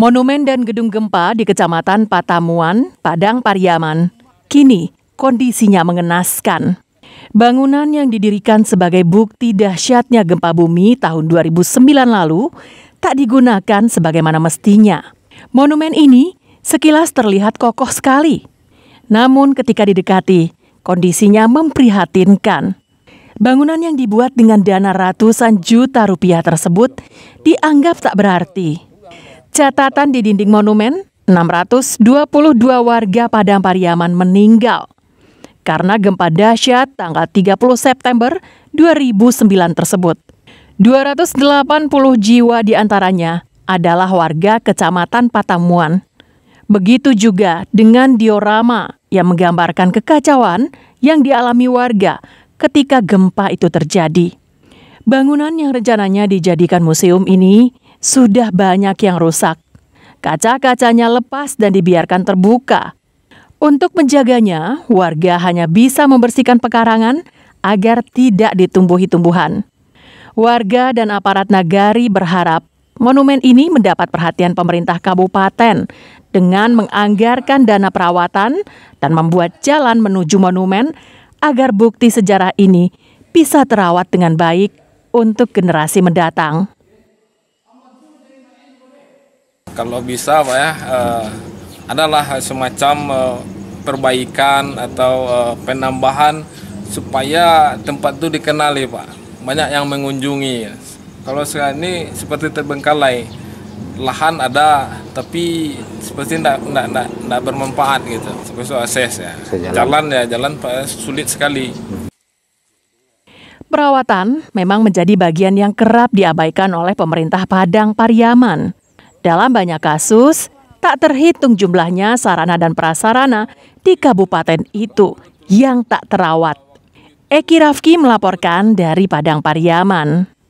Monumen dan gedung gempa di Kecamatan Patamuan, Padang Pariaman, kini kondisinya mengenaskan. Bangunan yang didirikan sebagai bukti dahsyatnya gempa bumi tahun 2009 lalu tak digunakan sebagaimana mestinya. Monumen ini sekilas terlihat kokoh sekali. Namun ketika didekati, kondisinya memprihatinkan. Bangunan yang dibuat dengan dana ratusan juta rupiah tersebut dianggap tak berarti. Catatan di dinding monumen, 622 warga Padang Pariaman meninggal karena gempa dahsyat tanggal 30 September 2009 tersebut. 280 jiwa diantaranya adalah warga Kecamatan Patamuan. Begitu juga dengan diorama yang menggambarkan kekacauan yang dialami warga ketika gempa itu terjadi. Bangunan yang rencananya dijadikan museum ini sudah banyak yang rusak. Kaca-kacanya lepas dan dibiarkan terbuka. Untuk menjaganya, warga hanya bisa membersihkan pekarangan agar tidak ditumbuhi tumbuhan. Warga dan aparat nagari berharap monumen ini mendapat perhatian pemerintah kabupaten dengan menganggarkan dana perawatan dan membuat jalan menuju monumen agar bukti sejarah ini bisa terawat dengan baik untuk generasi mendatang kalau bisa pak ya uh, adalah semacam uh, perbaikan atau uh, penambahan supaya tempat itu dikenali pak banyak yang mengunjungi kalau sekarang ini seperti terbengkalai lahan ada tapi seperti tidak tidak tidak, tidak bermanfaat gitu seperti akses ya jalan ya jalan pak sulit sekali Perawatan memang menjadi bagian yang kerap diabaikan oleh pemerintah Padang Pariaman. Dalam banyak kasus, tak terhitung jumlahnya sarana dan prasarana di kabupaten itu yang tak terawat. Eki Rafki melaporkan dari Padang Pariaman.